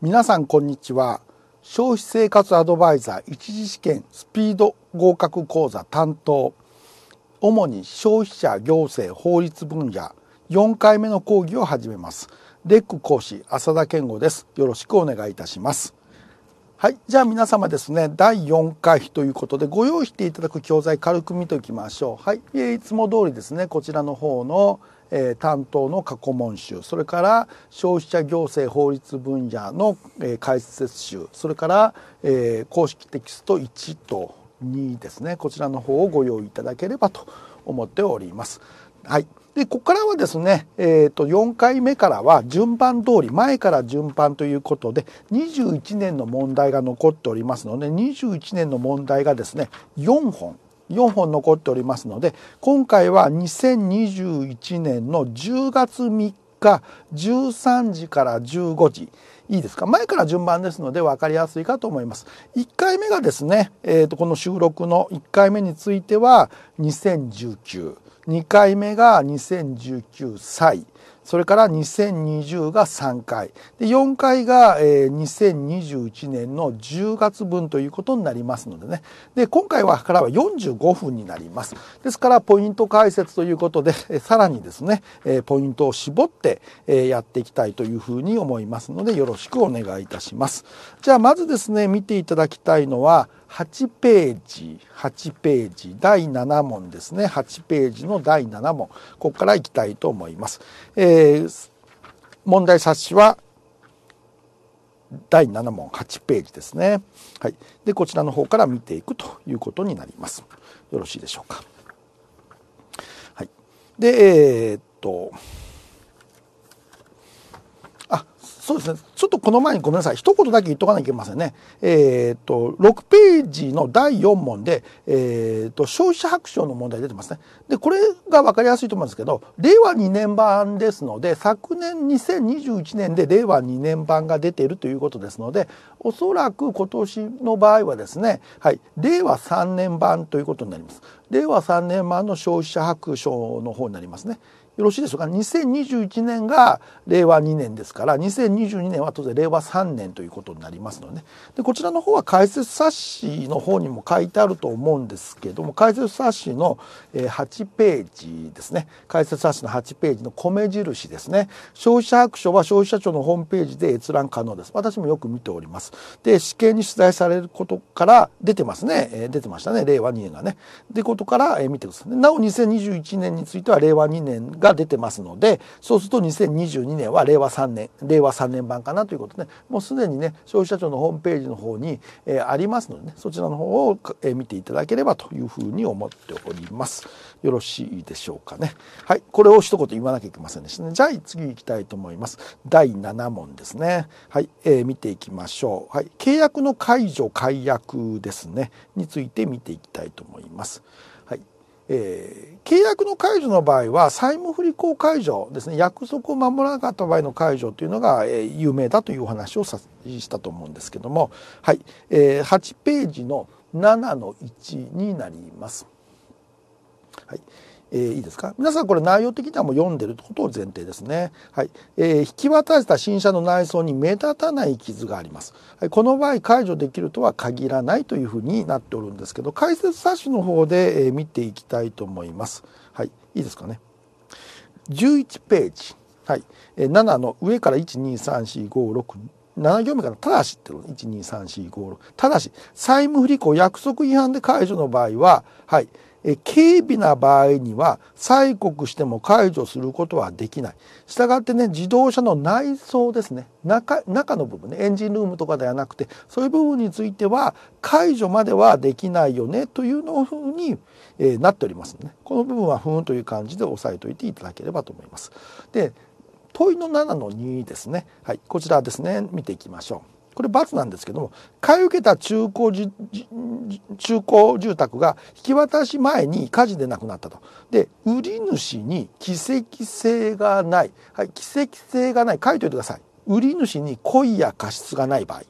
皆さんこんにちは消費生活アドバイザー一次試験スピード合格講座担当主に消費者行政法律分野4回目の講義を始めますレック講師浅田健吾ですよろしくお願いいたしますはい。じゃあ皆様ですね、第4回ということで、ご用意していただく教材軽く見ておきましょう。はい。いつも通りですね、こちらの方の、えー、担当の過去問集、それから消費者行政法律分野の、えー、解説集、それから、えー、公式テキスト1と2ですね、こちらの方をご用意いただければと思っております。はい。で、ここからはですね、えっ、ー、と、4回目からは順番通り、前から順番ということで、21年の問題が残っておりますので、21年の問題がですね、4本、4本残っておりますので、今回は2021年の10月3日、13時から15時、いいですか前から順番ですので分かりやすいかと思います。1回目がですね、えー、とこの収録の1回目については2019。2回目が2019歳それから2020が3回で4回が、えー、2021年の10月分ということになりますのでねで今回はからは45分になりますですからポイント解説ということでさらにですね、えー、ポイントを絞って、えー、やっていきたいというふうに思いますのでよろしくお願いいたしますじゃあまずですね見ていただきたいのは8ページ8ページ第7問ですね8ページの第7問ここからいきたいと思います、えー、問題冊子は第7問8ページですね、はい、でこちらの方から見ていくということになりますよろしいでしょうかはいでえー、っとそうですね。ちょっとこの前にごめんなさい。一言だけ言っとかなきゃいけませんね。えっ、と、6ページの第4問で、えっ、と、消費者白書の問題出てますね。で、これが分かりやすいと思うんですけど、令和2年版ですので、昨年2021年で令和2年版が出ているということですので、おそらく今年の場合はですね、はい、令和3年版ということになります。令和3年版の消費者白書の方になりますね。よろしいでしょうか2021年が令和2年ですから2022年は当然令和3年ということになりますので,、ね、でこちらの方は解説冊子の方にも書いてあると思うんですけども解説冊子の8ページですね解説冊子の8ページの米印ですね消費者白書は消費者庁のホームページで閲覧可能です私もよく見ておりますで試験に出題されることから出てますね出てましたね令和2年がねでことから見てくださいなお2021年については令和2年がが出てますのでそうすると2022年は令和3年令和3年版かなということでもうすでにね消費者庁のホームページの方に、えー、ありますのでねそちらの方を、えー、見ていただければというふうに思っております。よろしいでしょうかね。はい。これを一言言わなきゃいけませんでしたね。じゃあ次行きたいと思います。第7問ですね。はい。えー、見ていきましょう。はい。契約の解除解約ですね。について見ていきたいと思います。えー、契約の解除の場合は債務不履行解除ですね約束を守らなかった場合の解除というのが、えー、有名だというお話をさしたと思うんですけども、はいえー、8ページの7の1になります。はいえー、いいですか皆さんこれ内容的にはもう読んでるってことを前提ですね。はい。えー、引き渡した新車の内装に目立たない傷があります。はい、この場合解除できるとは限らないというふうになっておるんですけど、解説冊子の方で、えー、見ていきたいと思います。はい。いいですかね。11ページ。はい。えー、7の上から1234567行目からただしっての1 2 3 4 5 6ただし債務不履行約束違反で解除の場合ははい軽微な場合には催告しても解除することはできない。したがってね、自動車の内装ですね、中中の部分ね、エンジンルームとかではなくて、そういう部分については解除まではできないよねというのふうに、えー、なっておりますので、ね、この部分はふーんという感じで押さえておいていただければと思います。で、問いの7の2ですね。はい、こちらですね、見ていきましょう。これ罰なんですけども買い受けた中古じ中古住宅が引き渡し前に火事で亡くなったとで売り主に奇跡性がない、はい、奇跡性がない書いといてください売り主に故意や過失がない場合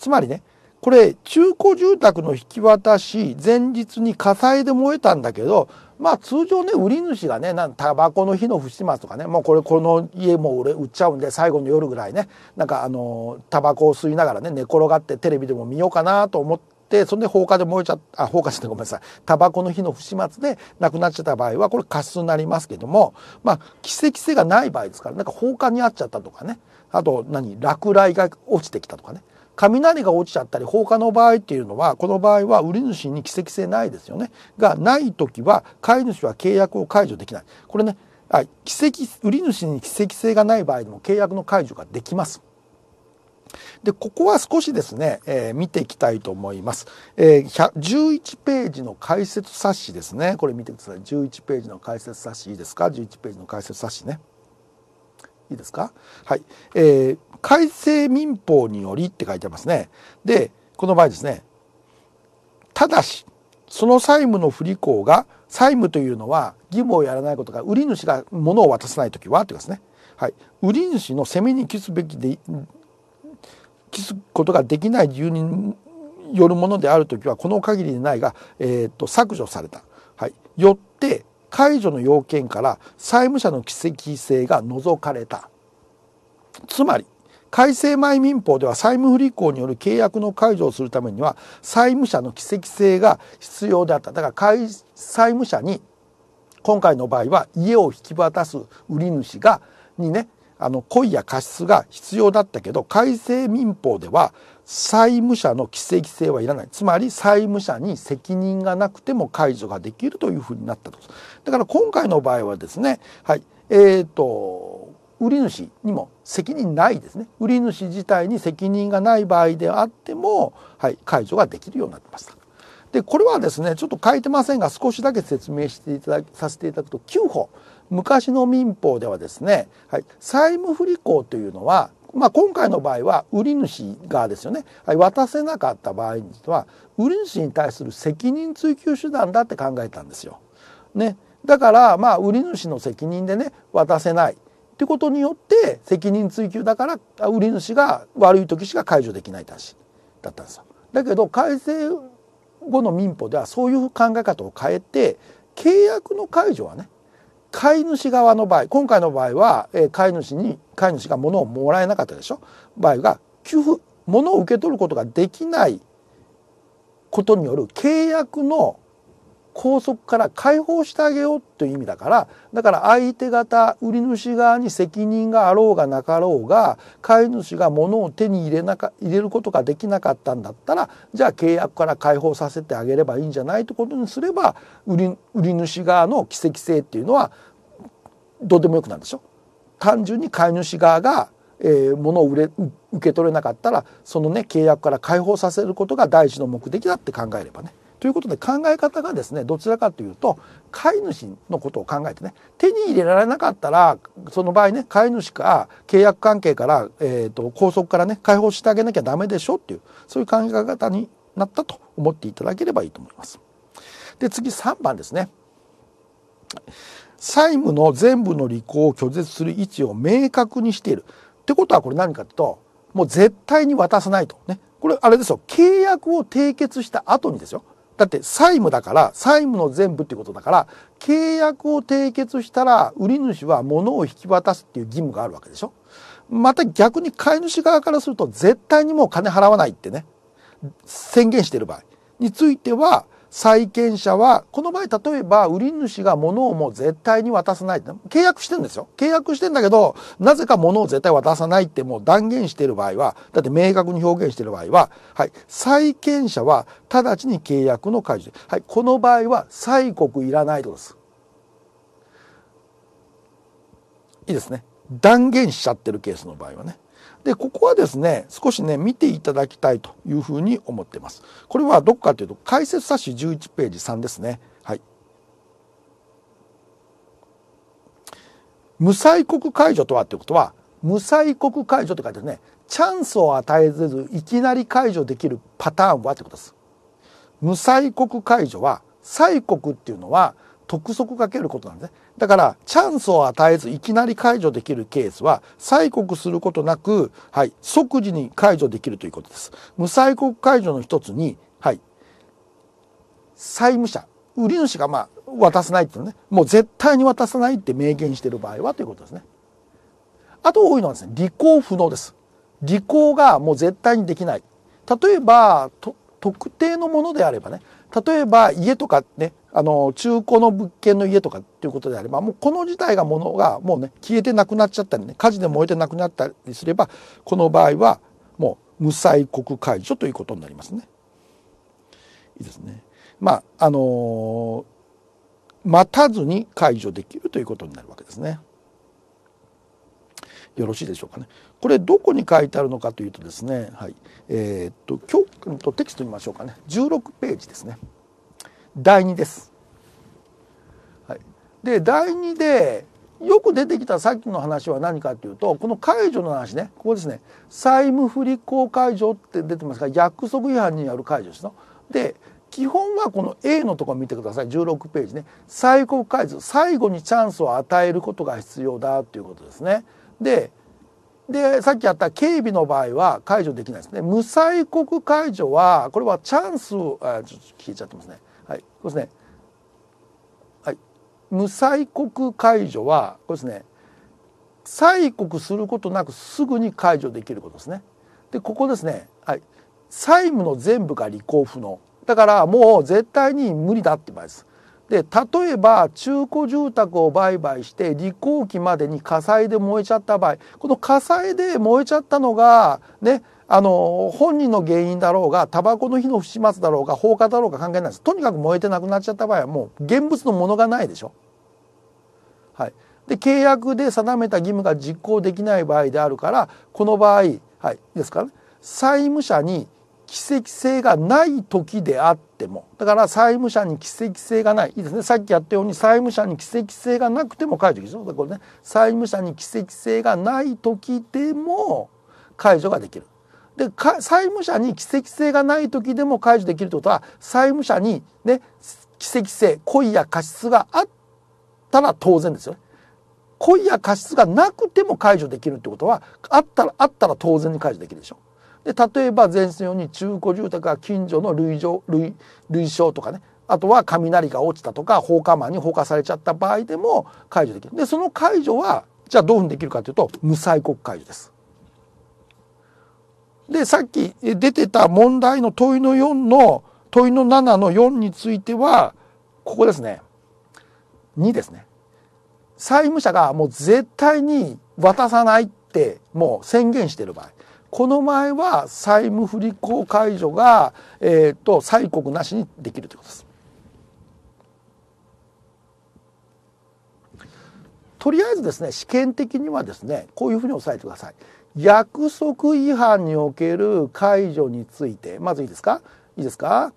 つまりねこれ中古住宅の引き渡し前日に火災で燃えたんだけどまあ通常ね売り主がねなんタバコの火の不始末とかねもうこれこの家もう俺売っちゃうんで最後の夜ぐらいねなんかあのタバコを吸いながらね寝転がってテレビでも見ようかなと思って。そんで放火で燃えちゃあ放火してごめんなさいタバコの火の不始末で亡くなっちゃった場合はこれ過失になりますけどもまあ奇跡性がない場合ですからなんか放火に遭っちゃったとかねあと何落雷が落ちてきたとかね雷が落ちちゃったり放火の場合っていうのはこの場合は売り主に奇跡性ないですよねがない時は買い主は契約を解除できないこれねあ奇跡売り主に奇跡性がない場合でも契約の解除ができます。でここは少しですね、えー、見ていきたいと思います、えー、11ページの解説冊子ですねこれ見てください11ページの解説冊子いいですか11ページの解説冊子ね。いいですかはい。えー、改正民法によりって書いてますね。で、この場合ですね、ただし、その債務の不履行が、債務というのは義務をやらないことが、売り主が物を渡さない時は、ってますね。はい。売り主の責めに帰すべきで、帰すことができない理由によるものである時は、この限りでないが、えっ、ー、と、削除された。はい。よって、解除の要件から債務者の奇跡性が除かれたつまり改正前民法では債務不履行による契約の解除をするためには債務者の奇跡性が必要であっただから債務者に今回の場合は家を引き渡す売り主がにねあの故意や過失が必要だったけど改正民法では債務者の規制規制はいらないつまり債務者に責任がなくても解除ができるというふうになったとだから今回の場合はですねはいえっ、ー、と売り主にも責任ないですね売り主自体に責任がない場合であっても、はい、解除ができるようになってました。でこれはですねちょっと書いてませんが少しだけ説明していたださせていただくと9法昔の民法ではですね、はい、債務不履行というのはまあ、今回の場合は売り主側ですよね渡せなかった場合には売り主に対する責任追及手段だって考えたんですよ。ね、だからまあ売り主の責任でね渡せないってことによって責任追及だから売り主が悪い時しか解除できないってだったんですよ。だけど改正後の民法ではそういう考え方を変えて契約の解除はね買い主側の場合今回の場合は、え買い主に買い主が物をもらえなかったでしょ場合が給付物を受け取ることができないことによる契約の拘束から解放してあげようという意味だからだから相手方売り主側に責任があろうがなかろうが買い主が物を手に入れなか入れることができなかったんだったらじゃあ契約から解放させてあげればいいんじゃないってことにすれば売り売り主側の奇跡性っていうのはどうでもよくなるでしょ単純に買い主側が、えー、物を売れ受け取れなかったらそのね契約から解放させることが第一の目的だって考えればね。ということで考え方がですねどちらかというと飼い主のことを考えてね手に入れられなかったらその場合ね飼い主か契約関係から、えーと、と拘束からね解放してあげなきゃダメでしょっていうそういう考え方になったと思っていただければいいと思います。で次3番ですね。債務の全部の履行を拒絶する位置を明確にしている。ってことはこれ何かというともう絶対に渡さないとねこれあれですよ契約を締結した後にですよだって債務だから債務の全部っていうことだから契約を締結したら売り主は物を引き渡すっていう義務があるわけでしょまた逆に買い主側からすると絶対にもう金払わないってね宣言してる場合については債権者は、この場合例えば売り主が物をもう絶対に渡さない。契約してるんですよ。契約してんだけど、なぜか物を絶対渡さないってもう断言してる場合は、だって明確に表現してる場合は、はい、債権者は直ちに契約の解除で。はい、この場合は債国いらないとです。いいですね。断言しちゃってるケースの場合はね。で、ここはですね、少しね、見ていただきたいというふうに思ってます。これはどこかというと、解説冊子11ページ3ですね。はい。無催告解除とはということは、無催告解除って書いてあるね、チャンスを与えずいきなり解除できるパターンはってことです。無催告解除は、催告っていうのは、督促かけることなんですね。だから、チャンスを与えずいきなり解除できるケースは、催告することなく、はい、即時に解除できるということです。無催告解除の一つに、はい、債務者、売り主がまあ、渡さないっていうのね、もう絶対に渡さないって明言している場合はということですね。あと多いのはですね、履行不能です。履行がもう絶対にできない。例えば、特定のものであればね例えば家とかねあの中古の物件の家とかっていうことであればもうこの自体が物がもうね消えてなくなっちゃったりね火事で燃えてなくなったりすればこの場合はもう無催告解除ということになりますね。いいですね。まああのー、待たずに解除できるということになるわけですね。よろしいでしょうかね。これどこに書いてあるのかというとですね、はい、えー、っと今日テキスト見ましょうかね。16ページですね。第2です。はい、で第2でよく出てきたさっきの話は何かというとこの解除の話ねここですね債務不履行解除って出てますが約束違反による解除ですの。で基本はこの A のところ見てください16ページね最高解除最後にチャンスを与えることが必要だということですね。ででさっきあった警備の場合は解除できないですね無催告解除はこれはチャンスをあちょっと聞いちゃってますねはいそうですねはい無催告解除はこれですね催告することなくすぐに解除できることですねでここですねはい債務の全部が履行不能だからもう絶対に無理だって場合ですで例えば中古住宅を売買して履行期までに火災で燃えちゃった場合この火災で燃えちゃったのがねあの本人の原因だろうがタバコの火の不始末だろうが放火だろうが関係ないですとにかく燃えてなくなっちゃった場合はもう現物のものがないでしょ。はい、で契約で定めた義務が実行できない場合であるからこの場合、はい、ですから、ね、債務者に奇跡性がない時であってもだから債務者に奇跡性がないいいですねさっきやったように債務者に奇跡性がなくても解除できるこれね債務者に奇跡性がない時でも解除ができる。で債務者に奇跡性がない時でも解除できるってことは債務者にね奇跡性故意や過失があったら当然ですよね。故意や過失がなくても解除できるってことはあったらあったら当然に解除できるでしょ。で例えば前線用に中古住宅が近所の類場類類とかねあとは雷が落ちたとか放火魔に放火されちゃった場合でも解除できるでその解除はじゃあどういうふうにできるかというと無細告解除です。でさっき出てた問題の問いの4の問いの7の4についてはここですね2ですね債務者がもう絶対に渡さないってもう宣言してる場合この前は債務不履行解除が、えーと、と債国なしにできるということです。とりあえずですね試験的にはですねこういうふうに押さえてください。約束違反における解除についてまずいいですかいいですか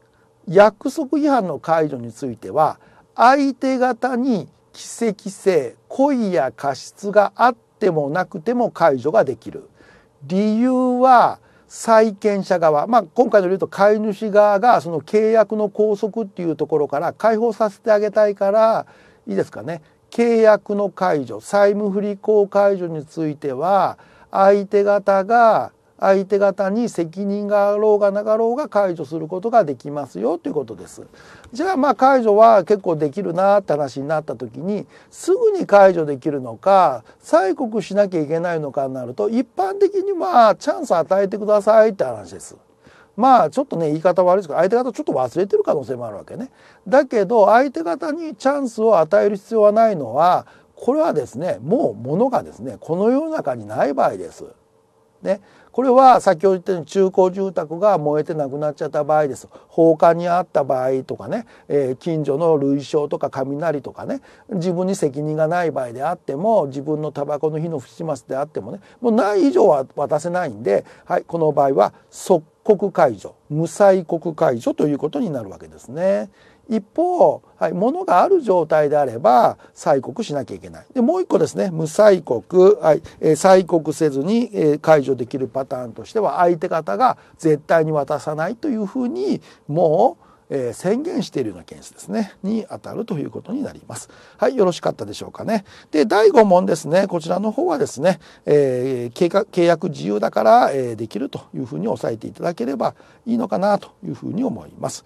約束違反の解除については相手方に奇跡性故意や過失があってもなくても解除ができる。理由は債権者側、まあ、今回の由と買い主側がその契約の拘束っていうところから解放させてあげたいからいいですかね契約の解除債務不履行解除については相手方が相手方に責任があろうがなかろうが解除することができますよということです。じゃあまあ解除は結構できるなって話になった時にすぐに解除できるのか催告しなきゃいけないのかになると一般的にまあチャンス与えてくださいって話です。まあちょっとね言い方悪いですけど相手方ちょっと忘れてる可能性もあるわけね。だけど相手方にチャンスを与える必要はないのはこれはですねもう物がですねこの世の中にない場合です。ね、これは先ほど言ったように中古住宅が燃えてなくなっちゃった場合です放火にあった場合とかね、えー、近所の類焼とか雷とかね自分に責任がない場合であっても自分のタバコの火の不始末であってもねもうない以上は渡せないんで、はい、この場合は即刻解除無催告解除ということになるわけですね。一方、はい、物がある状態であれば、催告しなきゃいけない。で、もう一個ですね、無催告、はい、えー、催告せずに、えー、解除できるパターンとしては、相手方が絶対に渡さないというふうに、もう、えー、宣言しているようなケースですねに当たるということになります。はい、よろしかったでしょうかね。で、第5問ですね。こちらの方はですね、えー、契約自由だから、えー、できるというふうに押さえていただければいいのかなというふうに思います。